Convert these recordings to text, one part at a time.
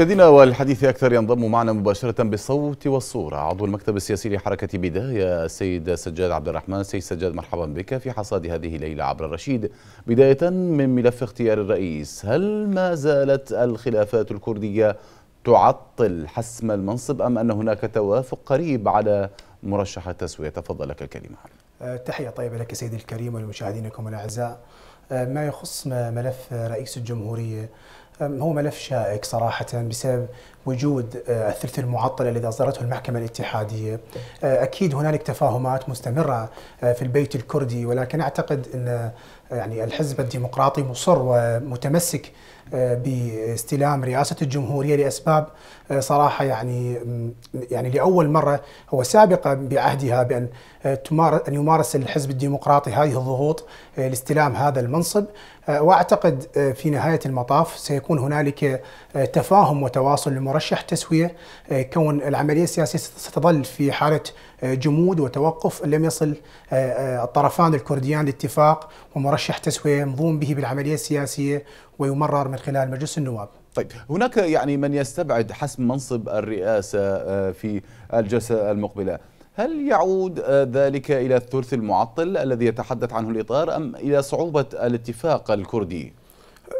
مشاهدينا والحديث أكثر ينضم معنا مباشرة بالصوت والصورة عضو المكتب السياسي لحركة بداية السيد سجاد عبد الرحمن سيد سجاد مرحبا بك في حصاد هذه الليلة عبر الرشيد بداية من ملف اختيار الرئيس هل ما زالت الخلافات الكردية تعطل حسم المنصب أم أن هناك توافق قريب على مرشح التسوية تفضل لك الكلمة تحية طيبة لك سيدي الكريم ولمشاهدينكم الأعزاء أه، ما يخص ملف رئيس الجمهورية هو ملف شائك صراحة بسبب وجود آه، الثلث المعطل الذي أصدرته المحكمة الاتحادية آه، أكيد هنالك تفاهمات مستمرة آه، في البيت الكردي ولكن أعتقد أن يعني الحزب الديمقراطي مصر ومتمسك باستلام رئاسه الجمهوريه لاسباب آه، صراحه يعني يعني لاول مره هو سابقه بعهدها بان آه، ان يمارس الحزب الديمقراطي هذه الضغوط آه، لاستلام هذا المنصب واعتقد في نهايه المطاف سيكون هنالك تفاهم وتواصل لمرشح تسويه كون العمليه السياسيه ستظل في حاله جمود وتوقف لم يصل الطرفان الكرديان لاتفاق ومرشح تسويه مضوم به بالعمليه السياسيه ويمرر من خلال مجلس النواب طيب هناك يعني من يستبعد حسم منصب الرئاسة آه، في الجلسة المقبلة هل يعود آه، ذلك إلى الثلث المعطل الذي يتحدث عنه الإطار أم إلى صعوبة الاتفاق الكردي؟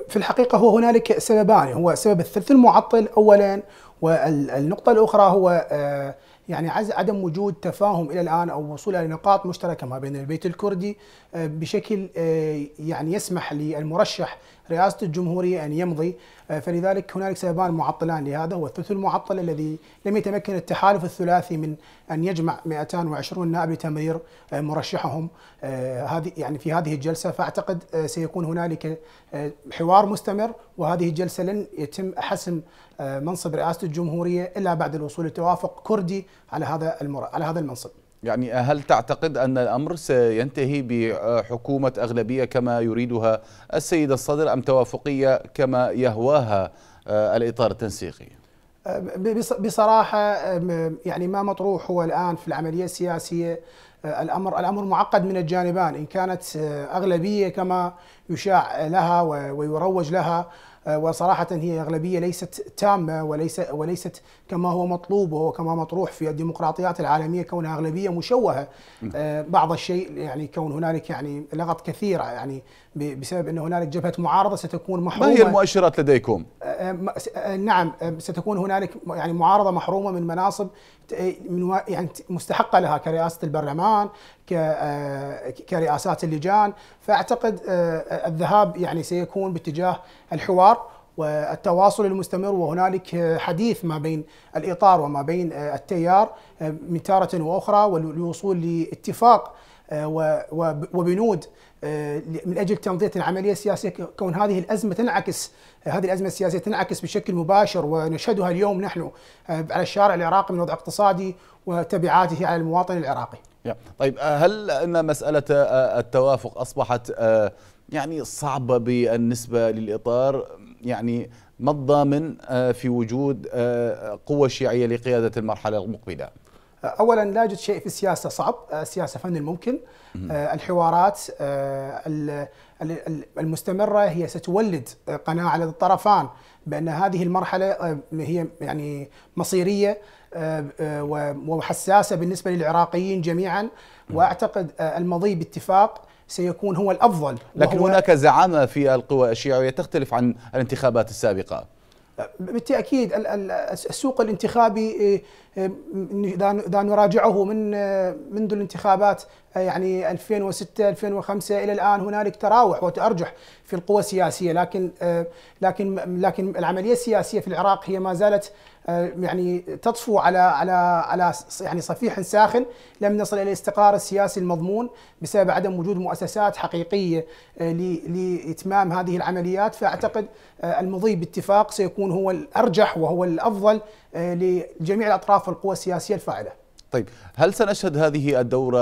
في الحقيقة هو هنالك سببان هو سبب الثلث المعطل أولا والنقطة الأخرى هو آه، يعني عدم وجود تفاهم الى الان او وصول الى نقاط مشتركه ما بين البيت الكردي آه، بشكل آه، يعني يسمح للمرشح رئاسه الجمهوريه ان يمضي آه، فلذلك هنالك سببان معطلان لهذا هو الثلث المعطل الذي لم يتمكن التحالف الثلاثي من ان يجمع 220 نائب لتمرير مرشحهم هذه يعني في هذه الجلسه فاعتقد سيكون هنالك حوار مستمر وهذه الجلسه لن يتم حسم منصب رئاسه الجمهوريه الا بعد الوصول لتوافق كردي على هذا المر... على هذا المنصب يعني هل تعتقد أن الأمر سينتهي بحكومة أغلبية كما يريدها السيد الصدر أم توافقية كما يهواها آه، الإطار التنسيقي؟ آه، بصراحة يعني ما مطروح هو الآن في العملية السياسية آه، الأمر الأمر معقد من الجانبان إن كانت أغلبية كما يشاع لها ويروج لها آه، وصراحه هي اغلبيه ليست تامه وليس وليست كما هو مطلوب وهو كما مطروح في الديمقراطيات العالميه كونها اغلبيه مشوهه نعم. آه، بعض الشيء يعني كون هنالك يعني لغط كثيره يعني بسبب ان هنالك جبهه معارضه ستكون محرومه ما هي المؤشرات لديكم؟ آه، نعم ستكون هنالك يعني معارضه محرومه من مناصب من يعني مستحقه لها كرئاسه البرلمان كرئاسات اللجان فاعتقد الذهاب يعني سيكون باتجاه الحوار والتواصل المستمر وهنالك حديث ما بين الاطار وما بين آه، التيار آه، من تاره واخرى والوصول لاتفاق آه، وبنود من اجل تنظيم العمليه السياسيه كون هذه الازمه تنعكس هذه الازمه السياسيه تنعكس بشكل مباشر ونشهدها اليوم نحن على الشارع العراقي من وضع اقتصادي وتبعاته على المواطن العراقي. طيب هل ان مساله التوافق اصبحت يعني صعبه بالنسبه للاطار يعني ما الضامن آه، في وجود آه، قوة شيعية لقيادة المرحلة المقبلة؟ اولا لا يوجد شيء في السياسه صعب، السياسه آه، فن الممكن، الحوارات المستمره هي ستولد قناعه لدى الطرفان بان هذه المرحله هي يعني مصيريه وحساسه بالنسبه للعراقيين جميعا واعتقد المضي باتفاق سيكون هو الافضل لكن هناك زعامه في القوى الشيعيه تختلف عن الانتخابات السابقه بالتاكيد السوق الانتخابي اذا إيه، إيه، نراجعه من آه، منذ الانتخابات آه، يعني 2006 2005 الى الان هنالك تراوح وتارجح في القوى السياسيه لكن آه، لكن لكن العمليه السياسيه في العراق هي ما زالت آه، يعني تطفو على على على يعني صفيح ساخن لم نصل الى الاستقرار السياسي المضمون بسبب عدم وجود مؤسسات حقيقيه لاتمام هذه العمليات فاعتقد المضي باتفاق سيكون هو الارجح وهو الافضل لجميع الاطراف والقوى السياسيه الفاعله طيب هل سنشهد هذه الدورة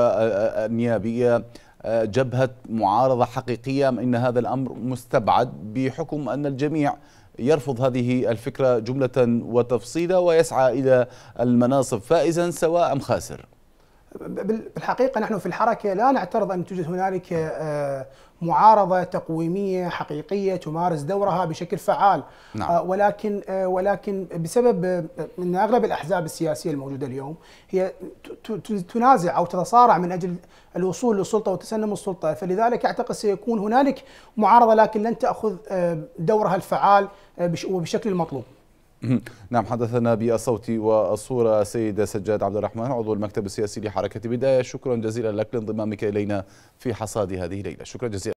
النيابية جبهة معارضة حقيقية أم إن هذا الأمر مستبعد بحكم أن الجميع يرفض هذه الفكرة جملة وتفصيلا ويسعى إلى المناصب فائزا سواء أم خاسر بالحقيقة نحن في الحركة لا نعترض أن توجد هنالك آه، معارضة تقويمية حقيقية تمارس دورها بشكل فعال نعم. آه، ولكن آه، ولكن بسبب أن أغلب الأحزاب السياسية الموجودة اليوم هي تنازع أو تتصارع من أجل الوصول للسلطة وتسلم السلطة فلذلك أعتقد سيكون هنالك معارضة لكن لن تأخذ دورها الفعال وبشكل المطلوب نعم حدثنا بالصوت والصورة سيد سجاد عبد الرحمن عضو المكتب السياسي لحركة بداية شكرا جزيلا لك لانضمامك إلينا في حصاد هذه الليلة شكرا جزيلا